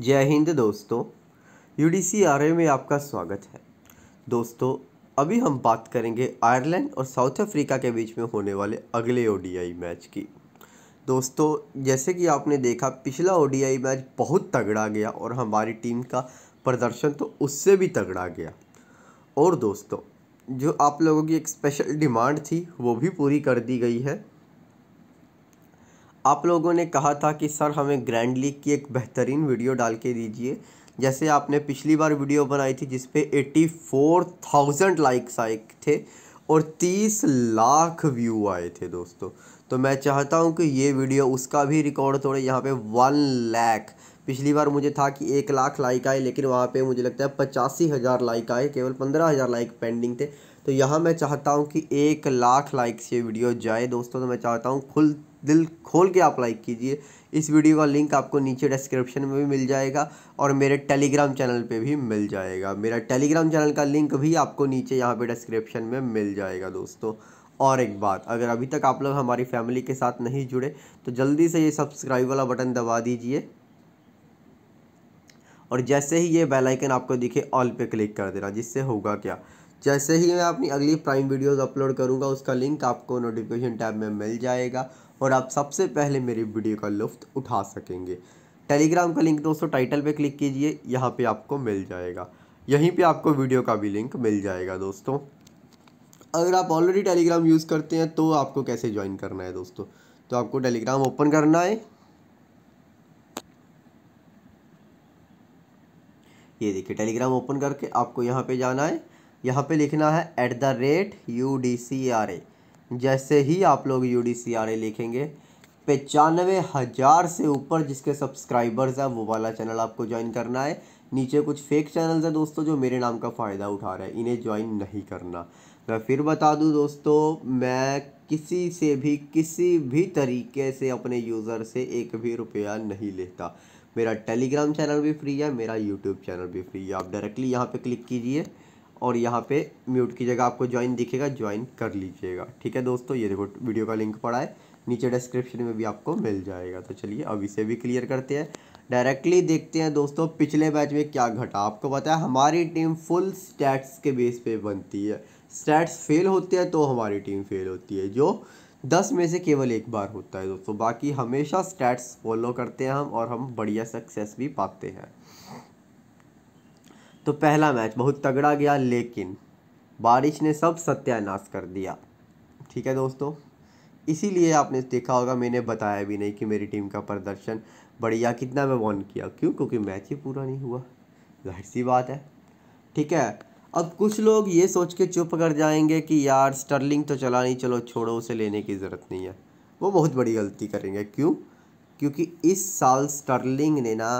जय हिंद दोस्तों U D C R A में आपका स्वागत है दोस्तों अभी हम बात करेंगे आयरलैंड और साउथ अफ्रीका के बीच में होने वाले अगले आई मैच की दोस्तों जैसे कि आपने देखा पिछला आई मैच बहुत तगड़ा गया और हमारी टीम का प्रदर्शन तो उससे भी तगड़ा गया और दोस्तों जो आप लोगों की एक स्पेशल डिमांड थी वो भी पूरी कर दी गई है आप लोगों ने कहा था कि सर हमें ग्रैंड लीग की एक बेहतरीन वीडियो डाल के दीजिए जैसे आपने पिछली बार वीडियो बनाई थी जिसपे एट्टी फोर थाउजेंड लाइक्स आए थे और तीस लाख व्यू आए थे दोस्तों तो मैं चाहता हूँ कि ये वीडियो उसका भी रिकॉर्ड तोड़े यहाँ पे वन लैख पिछली बार मुझे था कि एक लाख लाइक आए लेकिन वहाँ पे मुझे लगता है पचासी हज़ार लाइक आए केवल पंद्रह हज़ार लाइक पेंडिंग थे तो यहाँ मैं चाहता हूँ कि एक लाख लाइक्स ये वीडियो जाए दोस्तों तो मैं चाहता हूँ खुल दिल खोल के आप लाइक कीजिए इस वीडियो का लिंक आपको नीचे डिस्क्रिप्शन में भी मिल जाएगा और मेरे टेलीग्राम चैनल पे भी मिल जाएगा मेरा टेलीग्राम चैनल का लिंक भी आपको नीचे यहाँ पे डिस्क्रिप्शन में मिल जाएगा दोस्तों और एक बात अगर अभी तक आप लोग हमारी फैमिली के साथ नहीं जुड़े तो जल्दी से ये सब्सक्राइब वाला बटन दबा दीजिए और जैसे ही ये बेलाइकन आपको दिखे ऑल पर क्लिक कर देना जिससे होगा क्या जैसे ही मैं अपनी अगली प्राइम वीडियोज अपलोड करूँगा उसका लिंक आपको नोटिफिकेशन टैब में मिल जाएगा और आप सबसे पहले मेरी वीडियो का लुफ्त उठा सकेंगे टेलीग्राम का लिंक दोस्तों टाइटल पे क्लिक कीजिए यहाँ पे आपको मिल जाएगा यहीं पे आपको वीडियो का भी लिंक मिल जाएगा दोस्तों अगर आप ऑलरेडी टेलीग्राम यूज़ करते हैं तो आपको कैसे ज्वाइन करना है दोस्तों तो आपको टेलीग्राम ओपन करना है ये देखिए टेलीग्राम ओपन करके आपको यहाँ पे जाना है यहाँ पे लिखना है at the rate U D C R A जैसे ही आप लोग U D C R A लिखेंगे पचानवे हज़ार से ऊपर जिसके सब्सक्राइबर्स हैं वो वाला चैनल आपको ज्वाइन करना है नीचे कुछ फेक चैनल्स हैं दोस्तों जो मेरे नाम का फ़ायदा उठा रहे हैं इन्हें ज्वाइन नहीं करना मैं फिर बता दूं दोस्तों मैं किसी से भी किसी भी तरीके से अपने यूज़र से एक भी रुपया नहीं लेता मेरा टेलीग्राम चैनल भी फ्री है मेरा यूट्यूब चैनल भी फ्री है आप डायरेक्टली यहाँ पर क्लिक कीजिए और यहाँ पे म्यूट की जगह आपको ज्वाइन दिखेगा ज्वाइन कर लीजिएगा ठीक है दोस्तों ये देखो वीडियो का लिंक पड़ा है नीचे डिस्क्रिप्शन में भी आपको मिल जाएगा तो चलिए अब इसे भी क्लियर करते हैं डायरेक्टली देखते हैं दोस्तों पिछले मैच में क्या घटा आपको पता है हमारी टीम फुल स्टैट्स के बेस पे बनती है स्टैट्स फेल होते हैं तो हमारी टीम फेल होती है जो दस में से केवल एक बार होता है दोस्तों बाकी हमेशा स्टैट्स फॉलो करते हैं हम और हम बढ़िया सक्सेस भी पाते हैं तो पहला मैच बहुत तगड़ा गया लेकिन बारिश ने सब सत्यानाश कर दिया ठीक है दोस्तों इसीलिए आपने देखा होगा मैंने बताया भी नहीं कि मेरी टीम का प्रदर्शन बढ़िया कितना मैं वॉन किया क्यों क्योंकि मैच ही पूरा नहीं हुआ जाहिर सी बात है ठीक है अब कुछ लोग ये सोच के चुप कर जाएंगे कि यार स्टर्लिंग तो चला नहीं चलो छोड़ो उसे लेने की ज़रूरत नहीं है वो बहुत बड़ी गलती करेंगे क्यों क्योंकि इस साल स्टर्लिंग ने ना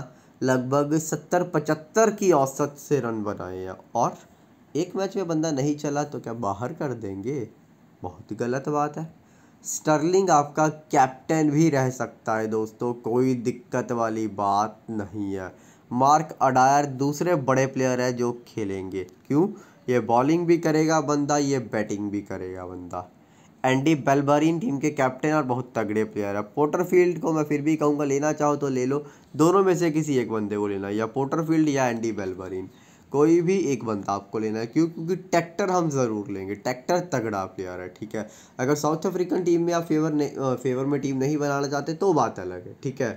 लगभग सत्तर पचहत्तर की औसत से रन बनाए हैं और एक मैच में बंदा नहीं चला तो क्या बाहर कर देंगे बहुत ही गलत बात है स्टर्लिंग आपका कैप्टन भी रह सकता है दोस्तों कोई दिक्कत वाली बात नहीं है मार्क अडायर दूसरे बड़े प्लेयर है जो खेलेंगे क्यों ये बॉलिंग भी करेगा बंदा ये बैटिंग भी करेगा बंदा एंडी बेलबरीन टीम के कैप्टन और बहुत तगड़े प्लेयर है पोटरफील्ड को मैं फिर भी कहूँगा लेना चाहो तो ले लो दोनों में से किसी एक बंदे को लेना या पोटरफील्ड या एंडी बेलबरीन कोई भी एक बंदा आपको लेना है क्यों क्योंकि ट्रैक्टर हम ज़रूर लेंगे ट्रैक्टर तगड़ा प्लेयर है ठीक है अगर साउथ अफ्रीकन टीम में आप फेवर नहीं फेवर में टीम नहीं बनाना चाहते तो बात अलग है ठीक है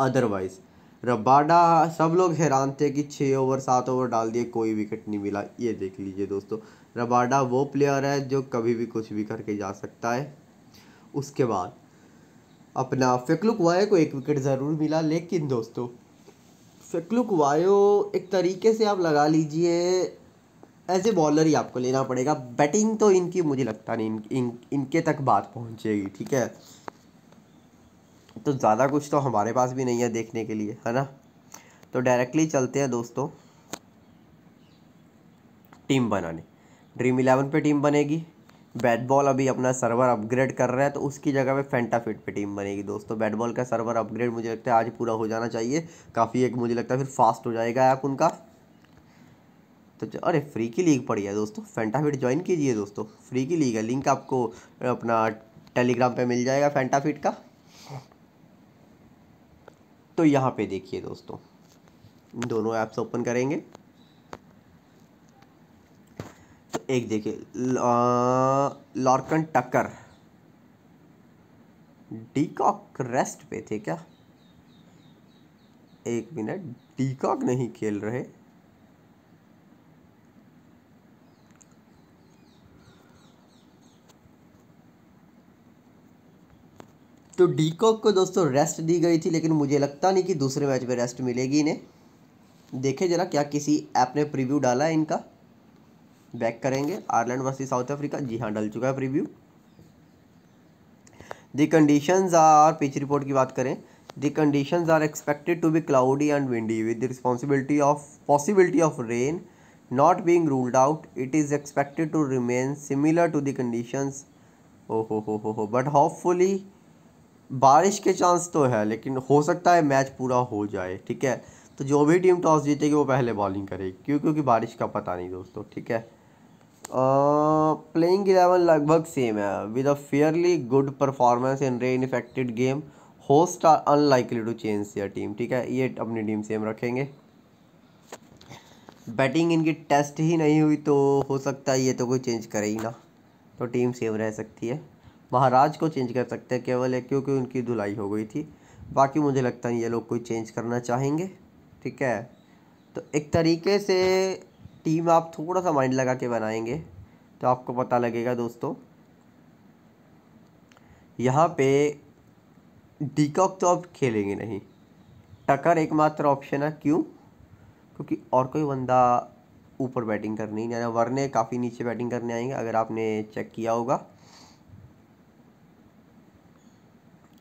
अदरवाइज़ रबाडा सब लोग हैरान थे कि छः ओवर सात ओवर डाल दिए कोई विकेट नहीं मिला ये देख लीजिए दोस्तों रबाडा वो प्लेयर है जो कभी भी कुछ भी करके जा सकता है उसके बाद अपना फेकलुक वायो को एक विकेट ज़रूर मिला लेकिन दोस्तों फेकलुक वायो एक तरीके से आप लगा लीजिए एज ए बॉलर ही आपको लेना पड़ेगा बैटिंग तो इनकी मुझे लगता नहीं इन, इन इनके तक बात पहुँचेगी ठीक है तो ज़्यादा कुछ तो हमारे पास भी नहीं है देखने के लिए है ना तो डायरेक्टली चलते हैं दोस्तों टीम बनाने ड्रीम इलेवन पे टीम बनेगी बैट बॉल अभी अपना सर्वर अपग्रेड कर रहा है तो उसकी जगह पे फेंटाफिट पे टीम बनेगी दोस्तों बैट बॉल का सर्वर अपग्रेड मुझे लगता है आज पूरा हो जाना चाहिए काफ़ी एक मुझे लगता है फिर फास्ट हो जाएगा आप उनका तो अरे फ्री की लीग पड़ी है दोस्तों फेंटाफिट ज्वाइन कीजिए दोस्तों फ्री की लीग है लिंक आपको अपना टेलीग्राम पर मिल जाएगा फेंटाफिट का तो यहाँ पे देखिए दोस्तों दोनों ऐप्स ओपन करेंगे तो एक देखिए लॉर्कन टक्कर डीकॉक रेस्ट पे थे क्या एक मिनट डीकॉक नहीं खेल रहे तो डीकॉक को दोस्तों रेस्ट दी गई थी लेकिन मुझे लगता नहीं कि दूसरे मैच में रेस्ट मिलेगी इन्हें देखें जरा क्या किसी ऐप ने प्रीव्यू डाला है इनका बैक करेंगे आयरलैंड वर्सेस साउथ अफ्रीका जी हाँ डल चुका है preview the condition are pitch report की बात करें the condition are expected to be cloudy and windy with responsibility of possibility of rain not being ruled out it is expected to remain similar to the conditions ओ हो हो हो हो but hopefully बारिश के चांस तो है लेकिन हो सकता है मैच पूरा हो जाए ठीक है तो जो भी टीम टॉस जीतेगी वो पहले बॉलिंग करेगी क्यों क्योंकि बारिश का पता नहीं दोस्तों ठीक है प्लेइंग इलेवन लगभग सेम है with a fairly good performance in rain affected game host are unlikely to change their team ठीक है ये अपनी टीम सेम रखेंगे बैटिंग इनकी टेस्ट ही नहीं हुई तो हो सकता है ये तो कोई चेंज करे ही ना तो टीम सेम रह सकती है महाराज को चेंज कर सकते हैं केवल एक क्योंकि उनकी धुलाई हो गई थी बाकी मुझे लगता नहीं ये लोग कोई चेंज करना चाहेंगे ठीक है तो एक तरीके से टीम आप थोड़ा सा माइंड लगा के बनाएंगे तो आपको पता लगेगा दोस्तों यहाँ पे डीकॉक तो आप खेलेंगे नहीं टकर एकमात्र ऑप्शन है क्यों क्योंकि और कोई बंदा ऊपर बैटिंग करनी वरने काफ़ी नीचे बैटिंग करने आएंगे अगर आपने चेक किया होगा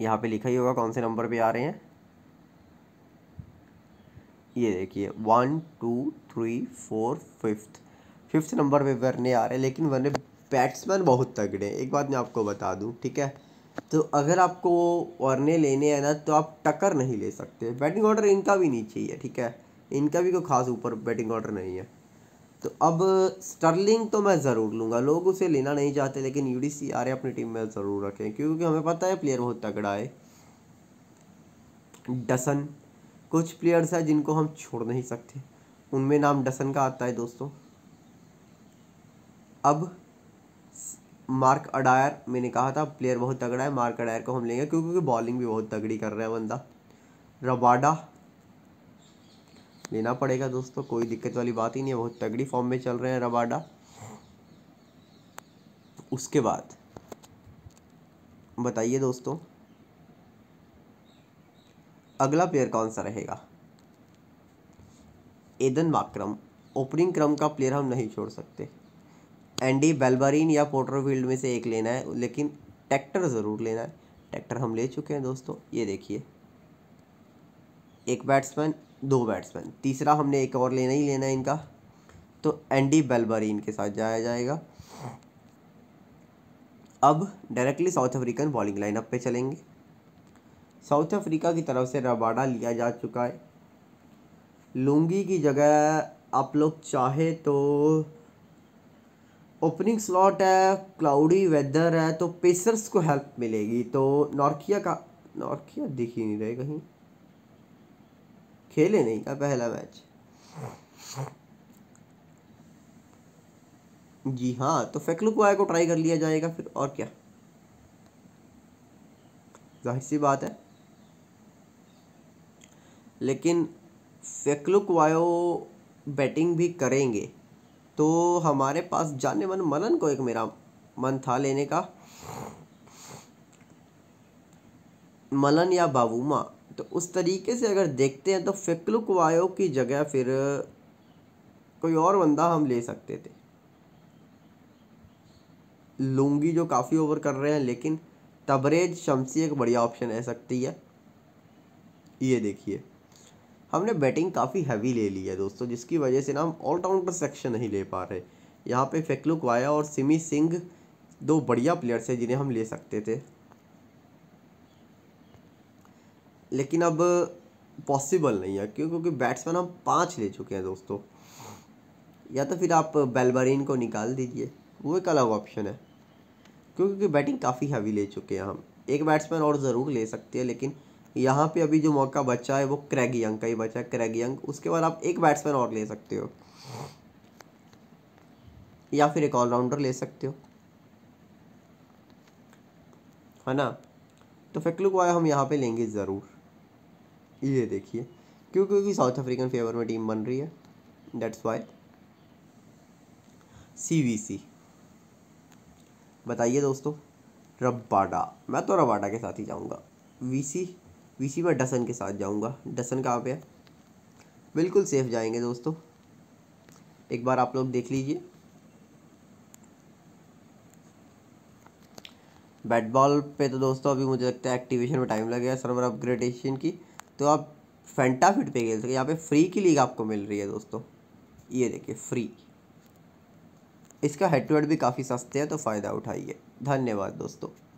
यहाँ पे लिखा ही होगा कौन से नंबर पे आ रहे हैं ये देखिए one two three four fifth fifth number पे वरने आ रहे हैं लेकिन वरने बैट्समैन बहुत तगड़े हैं एक बात मैं आपको बता दूँ ठीक है तो अगर आपको वरने लेने हैं ना तो आप टक्कर नहीं ले सकते बैटिंग ऑर्डर इनका भी नहीं चाहिए ठीक है इनका भी कोई खास ऊपर बैटिंग ऑर्डर नहीं है तो अब स्टर्लिंग तो मैं ज़रूर लूँगा लोग उसे लेना नहीं चाहते लेकिन यू डी सी रहे अपनी टीम में ज़रूर रखें क्योंकि हमें पता है प्लेयर बहुत तगड़ा है डसन कुछ प्लेयर्स हैं जिनको हम छोड़ नहीं सकते उनमें नाम डसन का आता है दोस्तों अब मार्क अडायर मैंने कहा था प्लेयर बहुत तगड़ा है मार्क अडायर को हम लेंगे क्योंकि बॉलिंग भी बहुत तगड़ी कर रहा है बंदा रबाडा लेना पड़ेगा दोस्तों कोई दिक्कत वाली बात ही नहीं है बहुत तगड़ी फॉर्म में चल रहे हैं रबाडा उसके बाद बताइए दोस्तों अगला प्लेयर कौन सा रहेगा एदन माक्रम ओपनिंग क्रम का प्लेयर हम नहीं छोड़ सकते एंडी बेलबरीन या पोटरफील्ड में से एक लेना है लेकिन ट्रैक्टर ज़रूर लेना है ट्रैक्टर हम ले चुके हैं दोस्तों ये देखिए एक बैट्समैन दो बैट्समैन तीसरा हमने एक और लेना ही लेना है इनका तो एंडी बेलबरी इनके साथ जाया जाएगा अब directly South African bowling lineup पे चलेंगे साउथ अफ्रीका की तरफ से रबाडा लिया जा चुका है लुंगी की जगह आप लोग चाहे तो ओपनिंग स्लॉट है क्लाउडी वेदर है तो पेसर्स को हेल्प मिलेगी तो नॉर्किया का नॉर्किया दिख ही नहीं रहे कहीं खेले नहीं था पहला मैच जी हाँ तो फेकलुकुआ को ट्राई कर लिया जाएगा फिर और क्या जाहिर सी बात है लेकिन फेकलुकवायो बैटिंग भी करेंगे तो हमारे पास जाने मन मलन को एक मेरा मन था लेने का मलन या बाबूमा तो उस तरीके से अगर देखते हैं तो फेक्लुकवायो की जगह फिर कोई और बंदा हम ले सकते थे लुंगी जो काफ़ी ओवर कर रहे हैं लेकिन तबरेज शमसी एक बढ़िया ऑप्शन रह सकती है ये देखिए हमने बैटिंग काफ़ी हैवी ले ली है दोस्तों जिसकी वजह से ना हम ऑलराउंडर सेक्शन नहीं ले पा रहे यहाँ पे फेकलुक वाया और सिमी सिंह दो बढ़िया प्लेयर्स हैं जिन्हें हम ले सकते थे लेकिन अब पॉसिबल नहीं है क्यों क्योंकि बैट्समैन हम पाँच ले चुके हैं दोस्तों या तो फिर आप बेलबरीन को निकाल दीजिए वो एक अलग ऑप्शन है क्योंकि बैटिंग काफ़ी हैवी ले चुके हैं हम एक बैट्समैन और ज़रूर ले सकते हैं लेकिन यहाँ पे अभी जो मौका बचा है वो क्रैग यंग का ही बचा है क्रैग यंग उसके बाद आप एक बैट्समैन और ले सकते हो या फिर एक ऑलराउंडर ले सकते हो है ना तो फेकलू को हम यहाँ पे लेंगे ज़रूर ये देखिए क्यों क्योंकि साउथ अफ्रीकन फेवर में टीम बन रही है that's why C V C बताइए दोस्तों रबाडा मैं तो रबाडा के साथ ही जाऊंगा वी सी वी सी में डसन के साथ जाऊंगा डसन कहाँ पे है बिल्कुल सेफ जाएंगे दोस्तों एक बार आप लोग देख लीजिए बैट बॉल पे तो दोस्तों अभी मुझे लगता है एक्टिवेशन में टाइम लगेगा सर्वर अपग्रेडेशन की तो आप फैंटाफिट पे खेल सकते यहाँ पे फ्री की लीग आपको मिल रही है दोस्तों ये देखिए फ्री इसका हेड टू हेड भी काफ़ी सस्ते हैं तो फ़ायदा उठाइए धन्यवाद दोस्तों